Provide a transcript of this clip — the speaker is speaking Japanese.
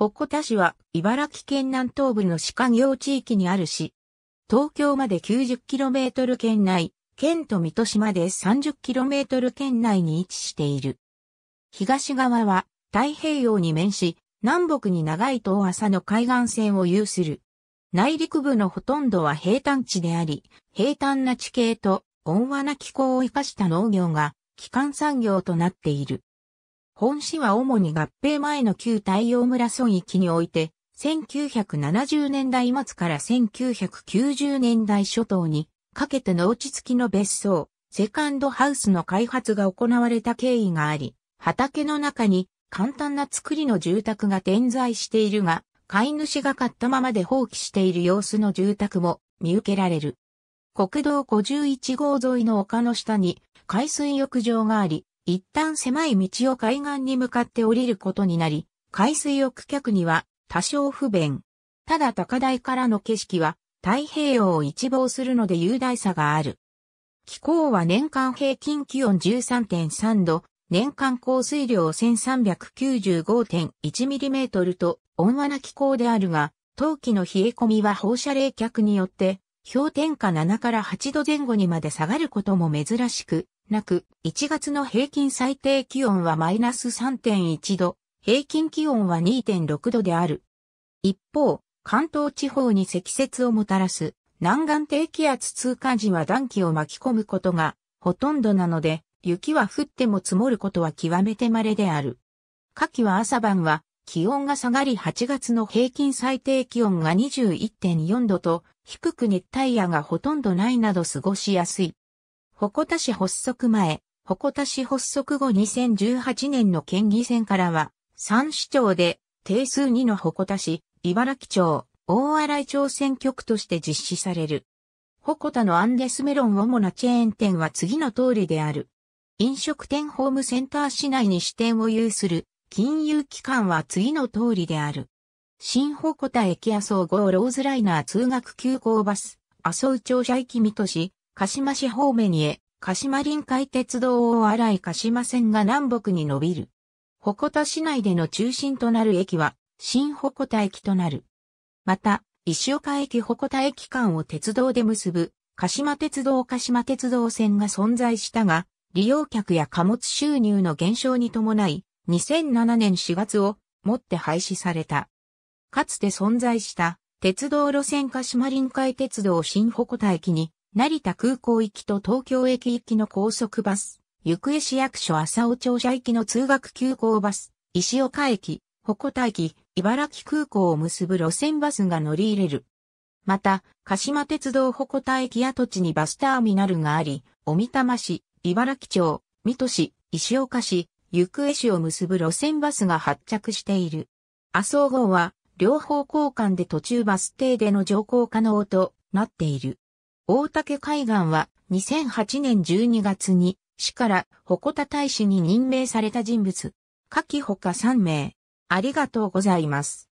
鉾田市は茨城県南東部の市間業地域にある市。東京まで 90km 圏内、県と水戸市まで 30km 圏内に位置している。東側は太平洋に面し、南北に長い遠浅の海岸線を有する。内陸部のほとんどは平坦地であり、平坦な地形と温和な気候を生かした農業が基幹産業となっている。本市は主に合併前の旧太陽村村域において、1970年代末から1990年代初頭にかけて農地付きの別荘、セカンドハウスの開発が行われた経緯があり、畑の中に簡単な作りの住宅が点在しているが、飼い主が買ったままで放棄している様子の住宅も見受けられる。国道51号沿いの丘の下に海水浴場があり、一旦狭い道を海岸に向かって降りることになり、海水を区客には多少不便。ただ高台からの景色は太平洋を一望するので雄大さがある。気候は年間平均気温13.3度、年間降水量 1395.1mm と温和な気候であるが、冬季の冷え込みは放射冷却によって、氷点下7から8度前後にまで下がることも珍しく、なく、1月の平均最低気温はマイナス3.1度、平均気温は2.6度である。一方、関東地方に積雪をもたらす南岸低気圧通過時は暖気を巻き込むことがほとんどなので、雪は降っても積もることは極めて稀である。夏季は朝晩は気温が下がり8月の平均最低気温が21.4度と低く熱帯夜がほとんどないなど過ごしやすい。鉾田市発足前、鉾田市発足後2018年の県議選からは、3市長で定数2の鉾田市、茨城町、大洗町選挙区として実施される。鉾田のアンデスメロン主なチェーン店は次の通りである。飲食店ホームセンター市内に支店を有する金融機関は次の通りである。新鉾田駅麻生号ローズライナー通学急行バス、麻生庁舎駅見都市、鹿島市方面へ、鹿島臨海鉄道を荒い鹿島線が南北に伸びる。鉾田市内での中心となる駅は、新鉾田駅となる。また、石岡駅鉾田駅間を鉄道で結ぶ、鹿島鉄道鹿島鉄道線が存在したが、利用客や貨物収入の減少に伴い、2007年4月をもって廃止された。かつて存在した鉄道路線鹿島臨海鉄道新鉾田駅に成田空港行きと東京駅行きの高速バス、行方市役所朝尾庁舎行きの通学急行バス、石岡駅、鉾田駅、茨城空港を結ぶ路線バスが乗り入れる。また、鹿島鉄道鉾田駅跡地にバスターミナルがあり、小美玉市、茨城町、水戸市、石岡市、行方市を結ぶ路線バスが発着している。麻生号は、両方交換で途中バス停での乗降可能となっている。大竹海岸は2008年12月に市から鉾田大使に任命された人物。下記ほか3名。ありがとうございます。